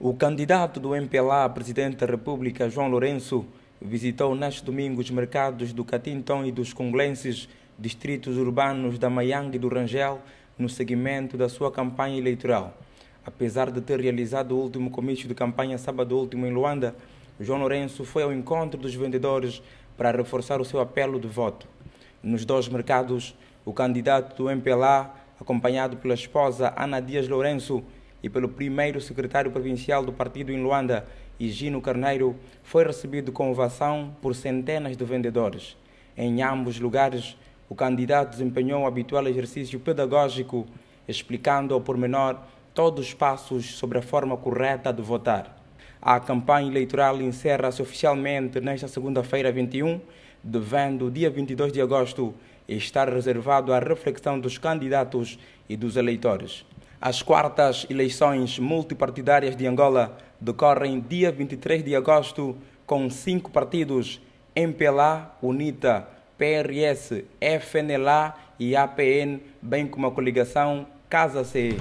O candidato do MPLA a presidente da República, João Lourenço, visitou neste domingo os mercados do Catintão e dos Conglenses, distritos urbanos da Maiang e do Rangel, no seguimento da sua campanha eleitoral. Apesar de ter realizado o último comício de campanha sábado último em Luanda, João Lourenço foi ao encontro dos vendedores para reforçar o seu apelo de voto. Nos dois mercados, o candidato do MPLA, acompanhado pela esposa Ana Dias Lourenço, e pelo primeiro secretário provincial do partido em Luanda, Higino Carneiro, foi recebido com ovação por centenas de vendedores. Em ambos lugares, o candidato desempenhou o habitual exercício pedagógico, explicando ao pormenor todos os passos sobre a forma correta de votar. A campanha eleitoral encerra-se oficialmente nesta segunda-feira 21, devendo o dia 22 de agosto estar reservado à reflexão dos candidatos e dos eleitores. As quartas eleições multipartidárias de Angola decorrem dia 23 de agosto com cinco partidos MPLA, UNITA, PRS, FNLA e APN, bem como a coligação Casa C.